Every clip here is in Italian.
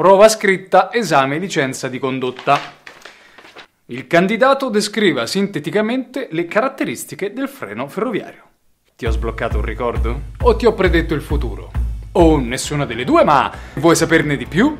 Prova scritta, esame licenza di condotta. Il candidato descriva sinteticamente le caratteristiche del freno ferroviario. Ti ho sbloccato un ricordo? O ti ho predetto il futuro? O nessuna delle due, ma vuoi saperne di più?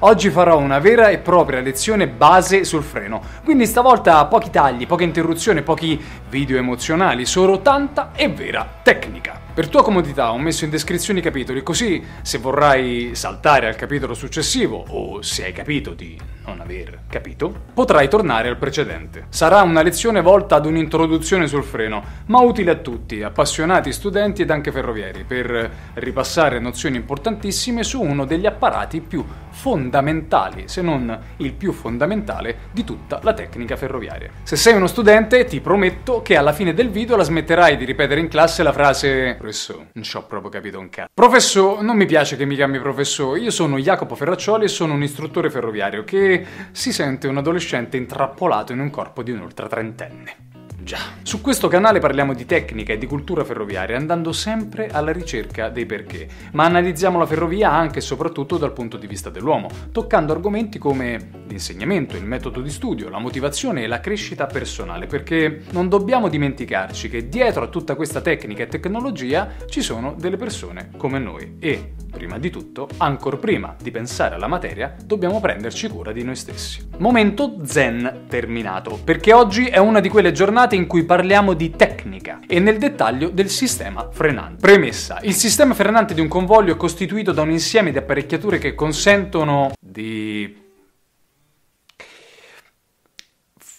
Oggi farò una vera e propria lezione base sul freno, quindi stavolta pochi tagli, poche interruzioni, pochi video emozionali, solo tanta e vera tecnica. Per tua comodità ho messo in descrizione i capitoli, così se vorrai saltare al capitolo successivo o se hai capito di non aver capito, potrai tornare al precedente. Sarà una lezione volta ad un'introduzione sul freno, ma utile a tutti, appassionati, studenti ed anche ferrovieri, per ripassare nozioni importantissime su uno degli apparati più fondamentali, se non il più fondamentale, di tutta la tecnica ferroviaria. Se sei uno studente, ti prometto che alla fine del video la smetterai di ripetere in classe la frase professor. Non ci ho proprio capito un cazzo. Professor, non mi piace che mi chiami professor. Io sono Jacopo Ferraccioli e sono un istruttore ferroviario che si sente un adolescente intrappolato in un corpo di un trentenne. Già. Su questo canale parliamo di tecnica e di cultura ferroviaria andando sempre alla ricerca dei perché, ma analizziamo la ferrovia anche e soprattutto dal punto di vista dell'uomo, toccando argomenti come l'insegnamento, il metodo di studio, la motivazione e la crescita personale, perché non dobbiamo dimenticarci che dietro a tutta questa tecnica e tecnologia ci sono delle persone come noi e Prima di tutto, ancor prima di pensare alla materia, dobbiamo prenderci cura di noi stessi. Momento zen terminato, perché oggi è una di quelle giornate in cui parliamo di tecnica e nel dettaglio del sistema frenante. Premessa, il sistema frenante di un convoglio è costituito da un insieme di apparecchiature che consentono di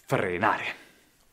frenare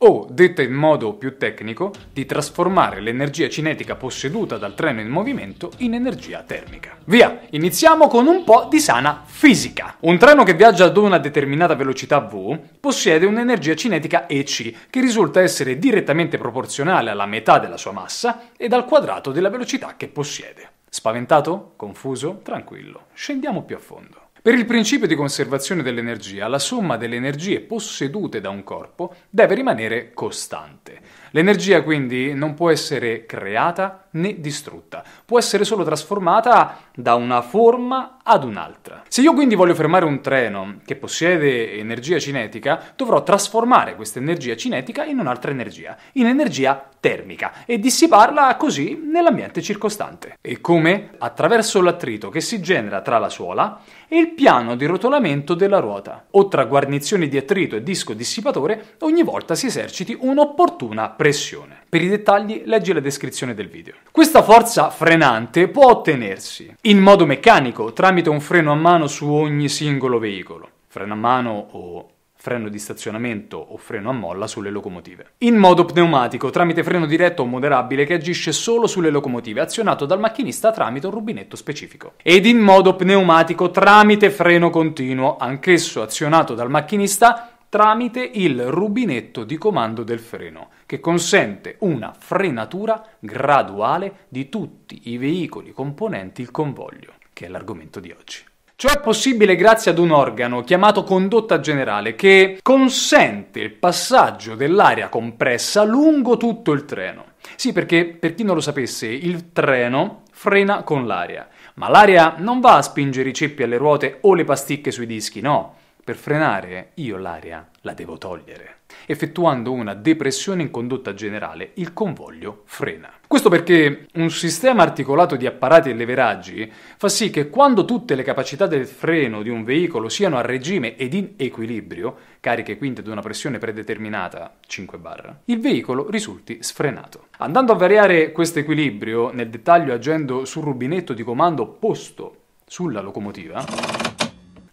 o, detta in modo più tecnico, di trasformare l'energia cinetica posseduta dal treno in movimento in energia termica. Via, iniziamo con un po' di sana fisica. Un treno che viaggia ad una determinata velocità v possiede un'energia cinetica EC che risulta essere direttamente proporzionale alla metà della sua massa ed al quadrato della velocità che possiede. Spaventato? Confuso? Tranquillo. Scendiamo più a fondo. Per il principio di conservazione dell'energia, la somma delle energie possedute da un corpo deve rimanere costante. L'energia quindi non può essere creata né distrutta, può essere solo trasformata da una forma ad un'altra. Se io quindi voglio fermare un treno che possiede energia cinetica, dovrò trasformare questa energia cinetica in un'altra energia, in energia termica, e dissiparla così nell'ambiente circostante. E come? Attraverso l'attrito che si genera tra la suola e il piano di rotolamento della ruota, o tra guarnizioni di attrito e disco dissipatore, ogni volta si eserciti un'opportuna pressione pressione. Per i dettagli leggi la descrizione del video. Questa forza frenante può ottenersi in modo meccanico tramite un freno a mano su ogni singolo veicolo, freno a mano o freno di stazionamento o freno a molla sulle locomotive. In modo pneumatico, tramite freno diretto o moderabile che agisce solo sulle locomotive, azionato dal macchinista tramite un rubinetto specifico. Ed in modo pneumatico tramite freno continuo, anch'esso azionato dal macchinista tramite il rubinetto di comando del freno, che consente una frenatura graduale di tutti i veicoli componenti il convoglio, che è l'argomento di oggi. Ciò è possibile grazie ad un organo chiamato condotta generale che consente il passaggio dell'aria compressa lungo tutto il treno. Sì, perché per chi non lo sapesse, il treno frena con l'aria, ma l'aria non va a spingere i ceppi alle ruote o le pasticche sui dischi, no. Per frenare io l'aria la devo togliere. Effettuando una depressione in condotta generale, il convoglio frena. Questo perché un sistema articolato di apparati e leveraggi fa sì che quando tutte le capacità del freno di un veicolo siano a regime ed in equilibrio, cariche quindi ad una pressione predeterminata, 5 bar, il veicolo risulti sfrenato. Andando a variare questo equilibrio, nel dettaglio agendo sul rubinetto di comando posto sulla locomotiva,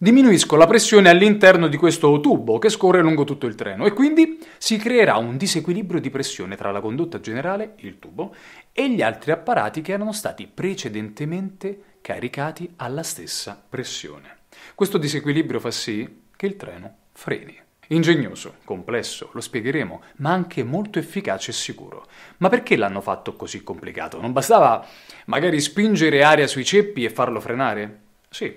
diminuisco la pressione all'interno di questo tubo che scorre lungo tutto il treno e quindi si creerà un disequilibrio di pressione tra la condotta generale, il tubo, e gli altri apparati che erano stati precedentemente caricati alla stessa pressione. Questo disequilibrio fa sì che il treno freni. Ingegnoso, complesso, lo spiegheremo, ma anche molto efficace e sicuro. Ma perché l'hanno fatto così complicato? Non bastava magari spingere aria sui ceppi e farlo frenare? Sì,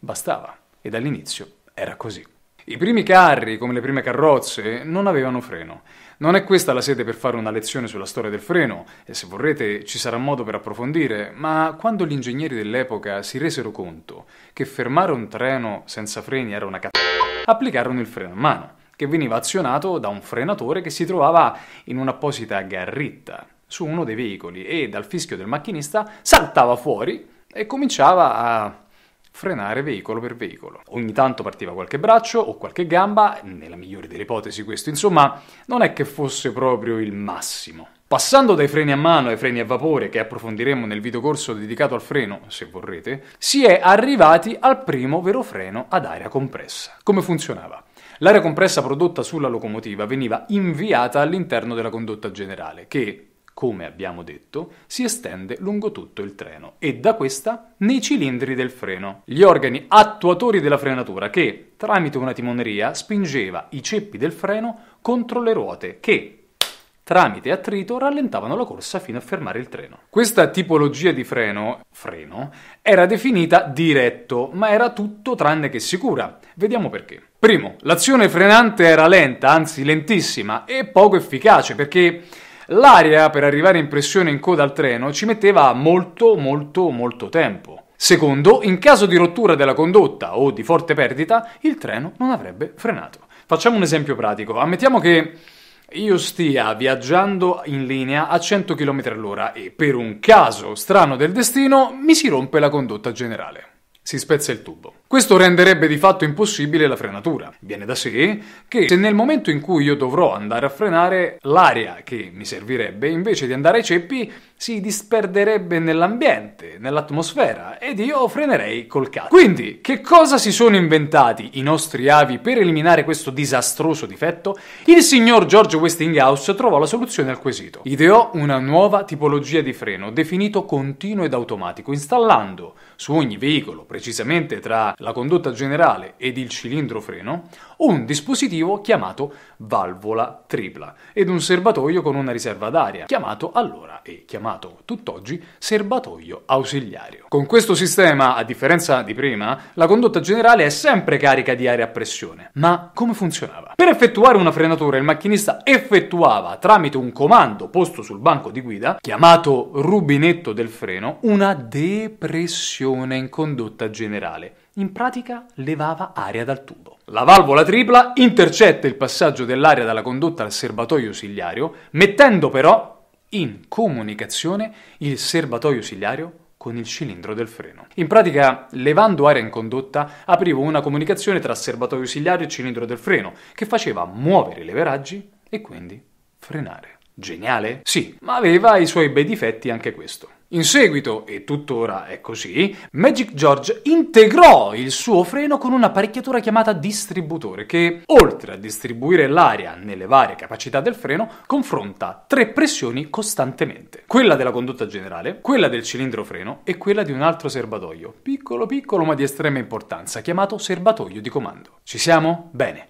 bastava e dall'inizio era così. I primi carri, come le prime carrozze, non avevano freno. Non è questa la sede per fare una lezione sulla storia del freno, e se vorrete ci sarà modo per approfondire, ma quando gli ingegneri dell'epoca si resero conto che fermare un treno senza freni era una cazzata, applicarono il freno a mano, che veniva azionato da un frenatore che si trovava in un'apposita garritta su uno dei veicoli e dal fischio del macchinista saltava fuori e cominciava a frenare veicolo per veicolo. Ogni tanto partiva qualche braccio o qualche gamba, nella migliore delle ipotesi questo, insomma, non è che fosse proprio il massimo. Passando dai freni a mano ai freni a vapore, che approfondiremo nel videocorso dedicato al freno, se vorrete, si è arrivati al primo vero freno ad aria compressa. Come funzionava? L'aria compressa prodotta sulla locomotiva veniva inviata all'interno della condotta generale, che, come abbiamo detto, si estende lungo tutto il treno e da questa nei cilindri del freno, gli organi attuatori della frenatura che, tramite una timoneria, spingeva i ceppi del freno contro le ruote che, tramite attrito, rallentavano la corsa fino a fermare il treno. Questa tipologia di freno, freno era definita diretto, ma era tutto tranne che sicura. Vediamo perché. Primo, l'azione frenante era lenta, anzi lentissima e poco efficace perché l'aria per arrivare in pressione in coda al treno ci metteva molto molto molto tempo. Secondo, in caso di rottura della condotta o di forte perdita, il treno non avrebbe frenato. Facciamo un esempio pratico. Ammettiamo che io stia viaggiando in linea a 100 km all'ora e per un caso strano del destino mi si rompe la condotta generale. Si spezza il tubo. Questo renderebbe di fatto impossibile la frenatura. Viene da sé che se nel momento in cui io dovrò andare a frenare, l'aria che mi servirebbe invece di andare ai ceppi si disperderebbe nell'ambiente, nell'atmosfera ed io frenerei col cazzo. Quindi, che cosa si sono inventati i nostri avi per eliminare questo disastroso difetto? Il signor George Westinghouse trovò la soluzione al quesito. Ideò una nuova tipologia di freno definito continuo ed automatico, installando su ogni veicolo, precisamente tra la condotta generale ed il cilindro freno, un dispositivo chiamato valvola tripla ed un serbatoio con una riserva d'aria, chiamato allora e chiamato tutt'oggi serbatoio ausiliario. Con questo sistema, a differenza di prima, la condotta generale è sempre carica di aria a pressione. Ma come funzionava? Per effettuare una frenatura il macchinista effettuava tramite un comando posto sul banco di guida, chiamato rubinetto del freno, una depressione in condotta generale in pratica levava aria dal tubo. La valvola tripla intercetta il passaggio dell'aria dalla condotta al serbatoio ausiliario, mettendo però in comunicazione il serbatoio ausiliario con il cilindro del freno. In pratica, levando aria in condotta, aprivo una comunicazione tra serbatoio ausiliario e cilindro del freno, che faceva muovere i leveraggi e quindi frenare. Geniale? Sì, ma aveva i suoi bei difetti anche questo. In seguito, e tuttora è così, Magic George integrò il suo freno con un'apparecchiatura chiamata distributore che, oltre a distribuire l'aria nelle varie capacità del freno, confronta tre pressioni costantemente. Quella della condotta generale, quella del cilindro freno e quella di un altro serbatoio, piccolo piccolo ma di estrema importanza, chiamato serbatoio di comando. Ci siamo? Bene.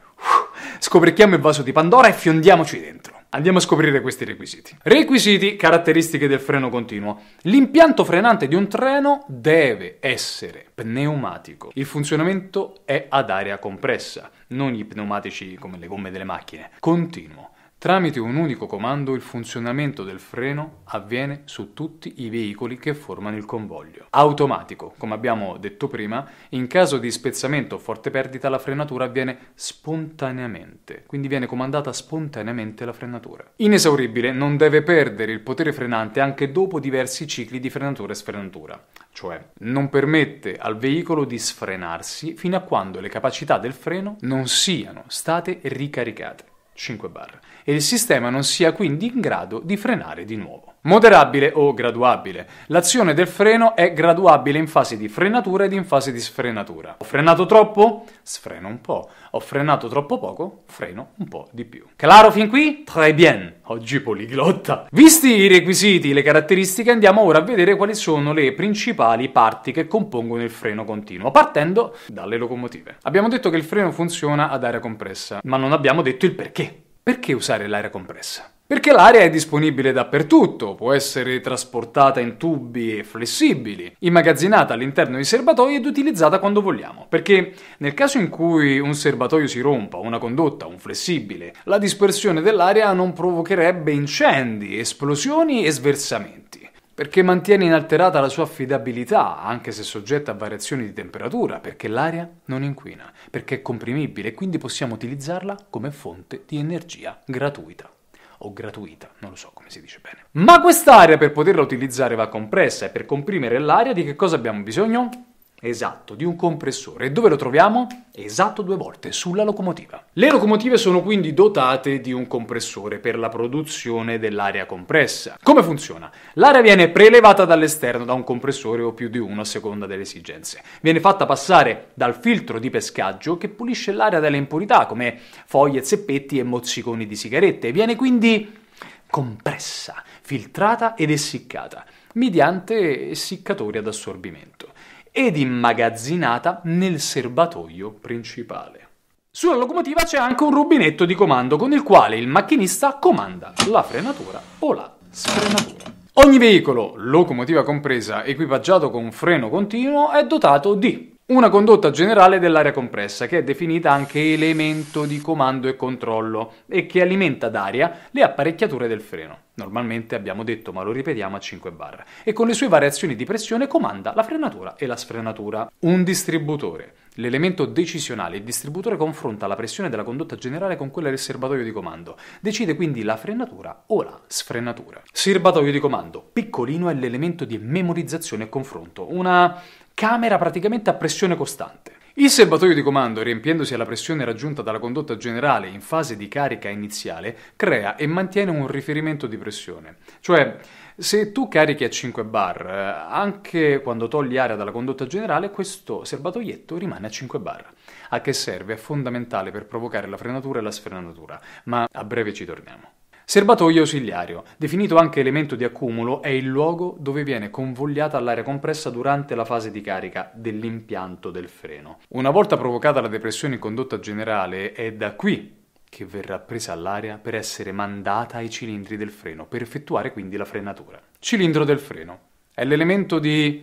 Scoprichiamo il vaso di Pandora e fiondiamoci dentro. Andiamo a scoprire questi requisiti. Requisiti, caratteristiche del freno continuo. L'impianto frenante di un treno deve essere pneumatico. Il funzionamento è ad aria compressa, non gli pneumatici come le gomme delle macchine. Continuo. Tramite un unico comando il funzionamento del freno avviene su tutti i veicoli che formano il convoglio. Automatico, come abbiamo detto prima, in caso di spezzamento o forte perdita la frenatura avviene spontaneamente, quindi viene comandata spontaneamente la frenatura. Inesauribile non deve perdere il potere frenante anche dopo diversi cicli di frenatura e sfrenatura, cioè non permette al veicolo di sfrenarsi fino a quando le capacità del freno non siano state ricaricate. 5 bar, e il sistema non sia quindi in grado di frenare di nuovo. Moderabile o graduabile. L'azione del freno è graduabile in fase di frenatura ed in fase di sfrenatura. Ho frenato troppo? Sfreno un po'. Ho frenato troppo poco? Freno un po' di più. Claro fin qui? Très bien. Oggi poliglotta. Visti i requisiti, le caratteristiche, andiamo ora a vedere quali sono le principali parti che compongono il freno continuo, partendo dalle locomotive. Abbiamo detto che il freno funziona ad aria compressa, ma non abbiamo detto il perché. Perché usare l'aria compressa? Perché l'aria è disponibile dappertutto, può essere trasportata in tubi flessibili, immagazzinata all'interno di serbatoi ed utilizzata quando vogliamo. Perché nel caso in cui un serbatoio si rompa, una condotta, un flessibile, la dispersione dell'aria non provocherebbe incendi, esplosioni e sversamenti perché mantiene inalterata la sua affidabilità, anche se soggetta a variazioni di temperatura, perché l'aria non inquina, perché è comprimibile e quindi possiamo utilizzarla come fonte di energia gratuita o gratuita, non lo so come si dice bene. Ma quest'aria per poterla utilizzare va compressa e per comprimere l'aria di che cosa abbiamo bisogno? Esatto, di un compressore. E dove lo troviamo? Esatto due volte, sulla locomotiva. Le locomotive sono quindi dotate di un compressore per la produzione dell'aria compressa. Come funziona? L'aria viene prelevata dall'esterno da un compressore o più di uno a seconda delle esigenze. Viene fatta passare dal filtro di pescaggio che pulisce l'aria dalle impurità come foglie, zeppetti e mozziconi di sigarette. Viene quindi compressa, filtrata ed essiccata mediante essiccatori ad assorbimento ed immagazzinata nel serbatoio principale. Sulla locomotiva c'è anche un rubinetto di comando con il quale il macchinista comanda la frenatura o la sfrenatura. Ogni veicolo, locomotiva compresa, equipaggiato con freno continuo è dotato di una condotta generale dell'aria compressa, che è definita anche elemento di comando e controllo e che alimenta d'aria le apparecchiature del freno. Normalmente abbiamo detto, ma lo ripetiamo a 5 bar. E con le sue variazioni di pressione comanda la frenatura e la sfrenatura. Un distributore. L'elemento decisionale, il distributore confronta la pressione della condotta generale con quella del serbatoio di comando, decide quindi la frenatura o la sfrenatura. Serbatoio di comando, piccolino, è l'elemento di memorizzazione e confronto, una camera praticamente a pressione costante. Il serbatoio di comando, riempiendosi alla pressione raggiunta dalla condotta generale in fase di carica iniziale, crea e mantiene un riferimento di pressione. Cioè, se tu carichi a 5 bar, eh, anche quando togli aria dalla condotta generale, questo serbatoietto rimane a 5 bar. A che serve? È fondamentale per provocare la frenatura e la sfrenatura, ma a breve ci torniamo. Serbatoio ausiliario, definito anche elemento di accumulo, è il luogo dove viene convogliata l'aria compressa durante la fase di carica dell'impianto del freno. Una volta provocata la depressione in condotta generale, è da qui che verrà presa l'aria per essere mandata ai cilindri del freno, per effettuare quindi la frenatura. Cilindro del freno è l'elemento di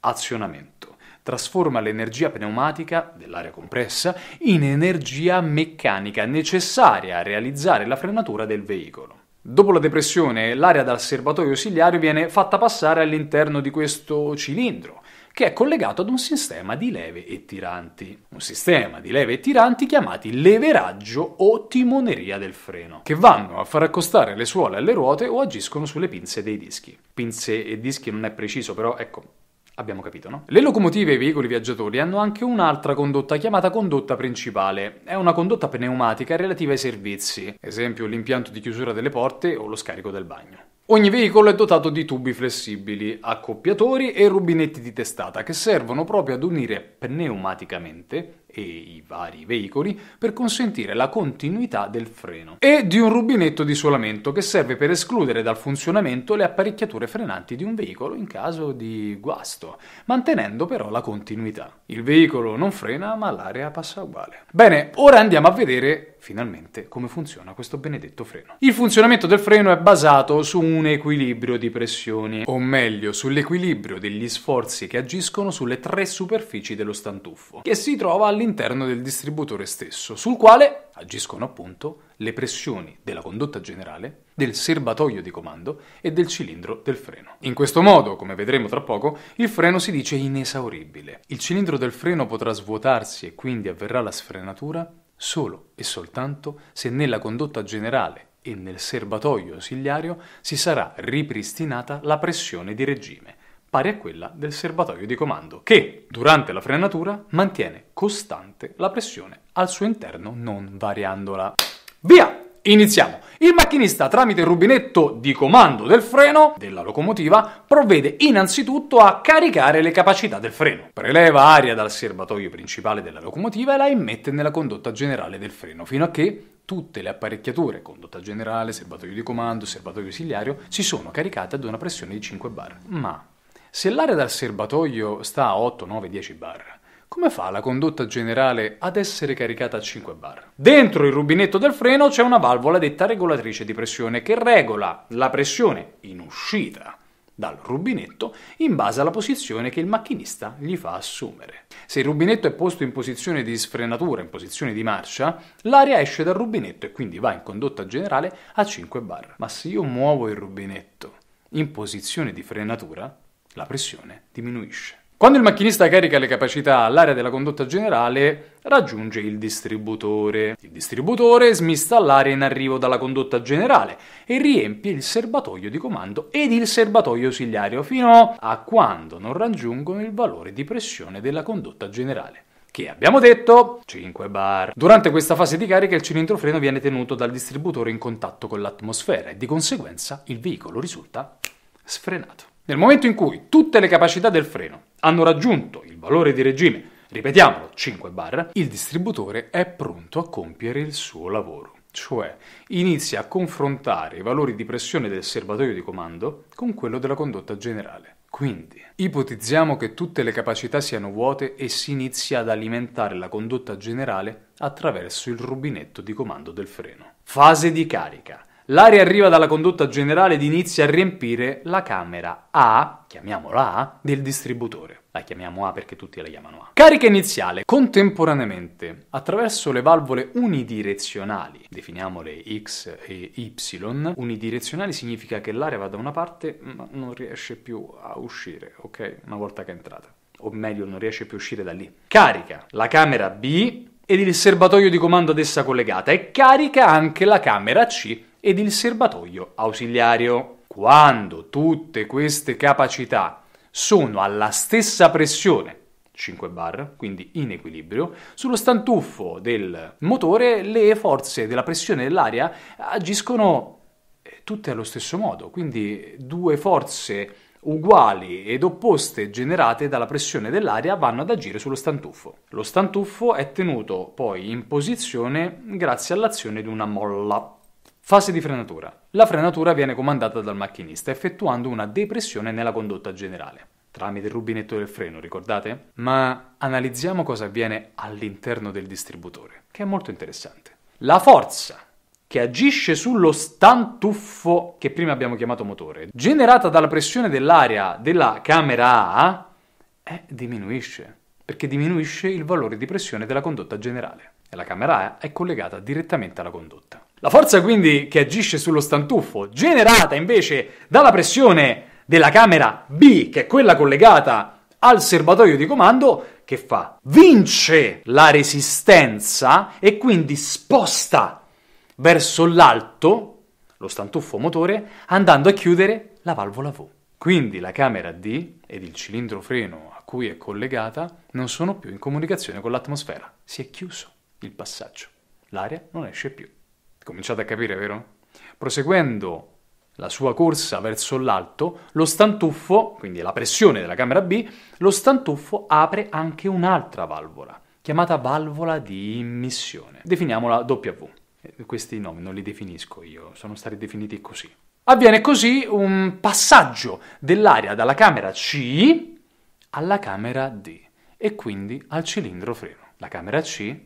azionamento trasforma l'energia pneumatica dell'aria compressa in energia meccanica necessaria a realizzare la frenatura del veicolo. Dopo la depressione, l'aria dal serbatoio ausiliario viene fatta passare all'interno di questo cilindro, che è collegato ad un sistema di leve e tiranti. Un sistema di leve e tiranti chiamati leveraggio o timoneria del freno, che vanno a far accostare le suole alle ruote o agiscono sulle pinze dei dischi. Pinze e dischi non è preciso, però ecco, Abbiamo capito, no? Le locomotive e i veicoli viaggiatori hanno anche un'altra condotta chiamata condotta principale. È una condotta pneumatica relativa ai servizi, esempio l'impianto di chiusura delle porte o lo scarico del bagno. Ogni veicolo è dotato di tubi flessibili, accoppiatori e rubinetti di testata che servono proprio ad unire pneumaticamente e i vari veicoli per consentire la continuità del freno e di un rubinetto di isolamento che serve per escludere dal funzionamento le apparecchiature frenanti di un veicolo in caso di guasto, mantenendo però la continuità. Il veicolo non frena ma l'area passa uguale. Bene, ora andiamo a vedere finalmente come funziona questo benedetto freno. Il funzionamento del freno è basato su un equilibrio di pressioni, o meglio sull'equilibrio degli sforzi che agiscono sulle tre superfici dello stantuffo, che si trova all'interno del distributore stesso, sul quale agiscono appunto le pressioni della condotta generale, del serbatoio di comando e del cilindro del freno. In questo modo, come vedremo tra poco, il freno si dice inesauribile. Il cilindro del freno potrà svuotarsi e quindi avverrà la sfrenatura solo e soltanto se nella condotta generale e nel serbatoio ausiliario si sarà ripristinata la pressione di regime, pari a quella del serbatoio di comando, che durante la frenatura mantiene costante la pressione al suo interno non variandola. Via! Iniziamo! Il macchinista tramite il rubinetto di comando del freno della locomotiva provvede innanzitutto a caricare le capacità del freno. Preleva aria dal serbatoio principale della locomotiva e la immette nella condotta generale del freno fino a che tutte le apparecchiature, condotta generale, serbatoio di comando, serbatoio ausiliario, si sono caricate ad una pressione di 5 bar. Ma se l'aria dal serbatoio sta a 8, 9, 10 bar, come fa la condotta generale ad essere caricata a 5 bar? Dentro il rubinetto del freno c'è una valvola detta regolatrice di pressione che regola la pressione in uscita dal rubinetto in base alla posizione che il macchinista gli fa assumere. Se il rubinetto è posto in posizione di sfrenatura, in posizione di marcia, l'aria esce dal rubinetto e quindi va in condotta generale a 5 bar. Ma se io muovo il rubinetto in posizione di frenatura, la pressione diminuisce. Quando il macchinista carica le capacità all'area della condotta generale, raggiunge il distributore. Il distributore smista l'area in arrivo dalla condotta generale e riempie il serbatoio di comando ed il serbatoio ausiliario fino a quando non raggiungono il valore di pressione della condotta generale che abbiamo detto 5 bar. Durante questa fase di carica il cilindro freno viene tenuto dal distributore in contatto con l'atmosfera e di conseguenza il veicolo risulta sfrenato. Nel momento in cui tutte le capacità del freno hanno raggiunto il valore di regime, ripetiamolo, 5 bar, il distributore è pronto a compiere il suo lavoro. Cioè, inizia a confrontare i valori di pressione del serbatoio di comando con quello della condotta generale. Quindi, ipotizziamo che tutte le capacità siano vuote e si inizia ad alimentare la condotta generale attraverso il rubinetto di comando del freno. Fase di carica. L'aria arriva dalla condotta generale ed inizia a riempire la camera A, chiamiamola A, del distributore. La chiamiamo A perché tutti la chiamano A. Carica iniziale. Contemporaneamente, attraverso le valvole unidirezionali, definiamole X e Y, unidirezionali significa che l'aria va da una parte ma non riesce più a uscire, ok? Una volta che è entrata. O meglio, non riesce più a uscire da lì. Carica la camera B ed il serbatoio di comando ad essa collegata e carica anche la camera C ed il serbatoio ausiliario. Quando tutte queste capacità sono alla stessa pressione 5 bar, quindi in equilibrio, sullo stantuffo del motore le forze della pressione dell'aria agiscono eh, tutte allo stesso modo, quindi due forze uguali ed opposte generate dalla pressione dell'aria vanno ad agire sullo stantuffo. Lo stantuffo è tenuto poi in posizione grazie all'azione di una molla. Fase di frenatura. La frenatura viene comandata dal macchinista effettuando una depressione nella condotta generale, tramite il rubinetto del freno, ricordate? Ma analizziamo cosa avviene all'interno del distributore, che è molto interessante. La forza che agisce sullo stantuffo che prima abbiamo chiamato motore, generata dalla pressione dell'aria della camera A, eh, diminuisce, perché diminuisce il valore di pressione della condotta generale e la camera A è collegata direttamente alla condotta. La forza quindi che agisce sullo stantuffo, generata invece dalla pressione della camera B, che è quella collegata al serbatoio di comando, che fa? Vince la resistenza e quindi sposta verso l'alto lo stantuffo motore, andando a chiudere la valvola V. Quindi la camera D ed il cilindro freno a cui è collegata non sono più in comunicazione con l'atmosfera. Si è chiuso il passaggio. L'aria non esce più. Cominciate a capire, vero? Proseguendo la sua corsa verso l'alto, lo stantuffo, quindi la pressione della camera B, lo stantuffo apre anche un'altra valvola, chiamata valvola di immissione. Definiamola W. Eh, questi nomi non li definisco io, sono stati definiti così. Avviene così un passaggio dell'aria dalla camera C alla camera D e quindi al cilindro freno. La camera C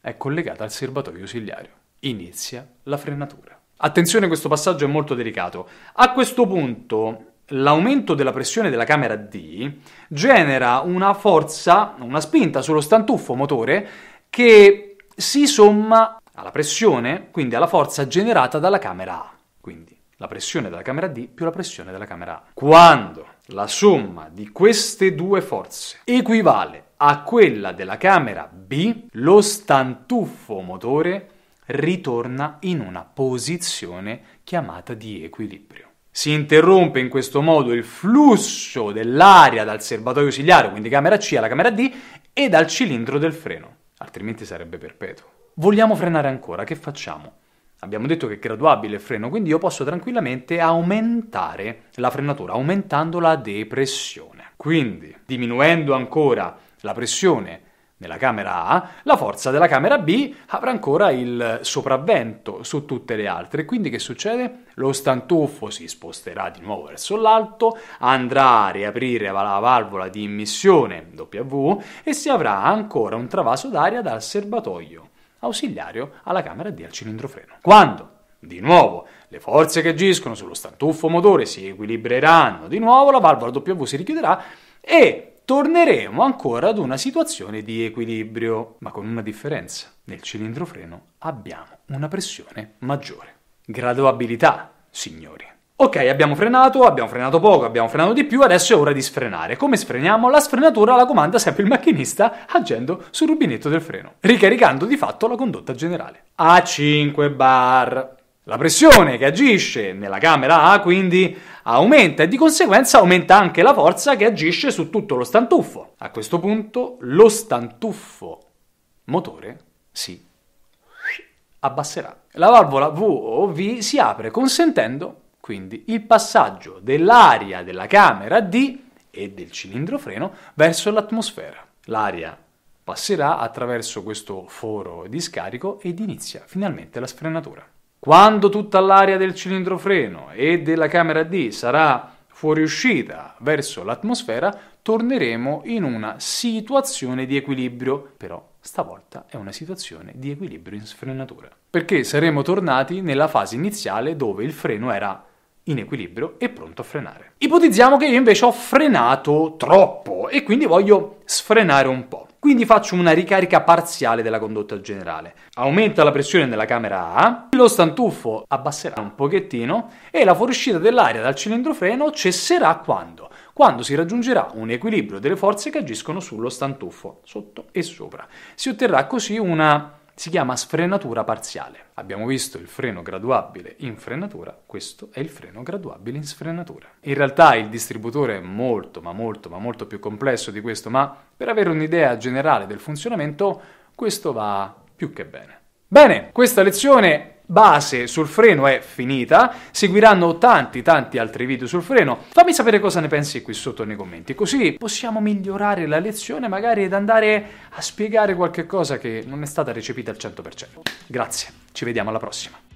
è collegata al serbatoio ausiliario inizia la frenatura. Attenzione, questo passaggio è molto delicato. A questo punto l'aumento della pressione della camera D genera una forza, una spinta sullo stantuffo motore che si somma alla pressione, quindi alla forza generata dalla camera A. Quindi la pressione della camera D più la pressione della camera A. Quando la somma di queste due forze equivale a quella della camera B, lo stantuffo motore ritorna in una posizione chiamata di equilibrio. Si interrompe in questo modo il flusso dell'aria dal serbatoio ausiliare, quindi camera C alla camera D, e dal cilindro del freno, altrimenti sarebbe perpetuo. Vogliamo frenare ancora, che facciamo? Abbiamo detto che è graduabile il freno, quindi io posso tranquillamente aumentare la frenatura, aumentando la depressione. Quindi, diminuendo ancora la pressione nella Camera A, la forza della Camera B avrà ancora il sopravvento su tutte le altre. Quindi che succede? Lo stantuffo si sposterà di nuovo verso l'alto, andrà a riaprire la valvola di immissione W e si avrà ancora un travaso d'aria dal serbatoio ausiliario alla Camera D al cilindro freno. Quando? Di nuovo, le forze che agiscono sullo stantuffo motore si equilibreranno, di nuovo la valvola W si richiuderà e torneremo ancora ad una situazione di equilibrio, ma con una differenza. Nel cilindro freno abbiamo una pressione maggiore. Graduabilità, signori. Ok, abbiamo frenato, abbiamo frenato poco, abbiamo frenato di più, adesso è ora di sfrenare. Come sfreniamo? La sfrenatura la comanda sempre il macchinista agendo sul rubinetto del freno, ricaricando di fatto la condotta generale. A 5 bar. La pressione che agisce nella camera A quindi aumenta e di conseguenza aumenta anche la forza che agisce su tutto lo stantuffo. A questo punto lo stantuffo motore si abbasserà. La valvola V o V si apre consentendo quindi il passaggio dell'aria della camera D e del cilindro freno verso l'atmosfera. L'aria passerà attraverso questo foro di scarico ed inizia finalmente la sfrenatura. Quando tutta l'aria del cilindro freno e della camera D sarà fuoriuscita verso l'atmosfera, torneremo in una situazione di equilibrio, però stavolta è una situazione di equilibrio in sfrenatura, perché saremo tornati nella fase iniziale dove il freno era in equilibrio e pronto a frenare. Ipotizziamo che io invece ho frenato troppo e quindi voglio sfrenare un po' quindi faccio una ricarica parziale della condotta generale. Aumenta la pressione nella camera A, lo stantuffo abbasserà un pochettino e la fuoriuscita dell'aria dal cilindro freno cesserà quando? Quando si raggiungerà un equilibrio delle forze che agiscono sullo stantuffo, sotto e sopra. Si otterrà così una si chiama sfrenatura parziale. Abbiamo visto il freno graduabile in frenatura, questo è il freno graduabile in sfrenatura. In realtà il distributore è molto, ma molto, ma molto più complesso di questo, ma per avere un'idea generale del funzionamento, questo va più che bene. Bene, questa lezione base sul freno è finita, seguiranno tanti tanti altri video sul freno. Fammi sapere cosa ne pensi qui sotto nei commenti, così possiamo migliorare la lezione magari ed andare a spiegare qualche cosa che non è stata recepita al 100%. Grazie, ci vediamo alla prossima.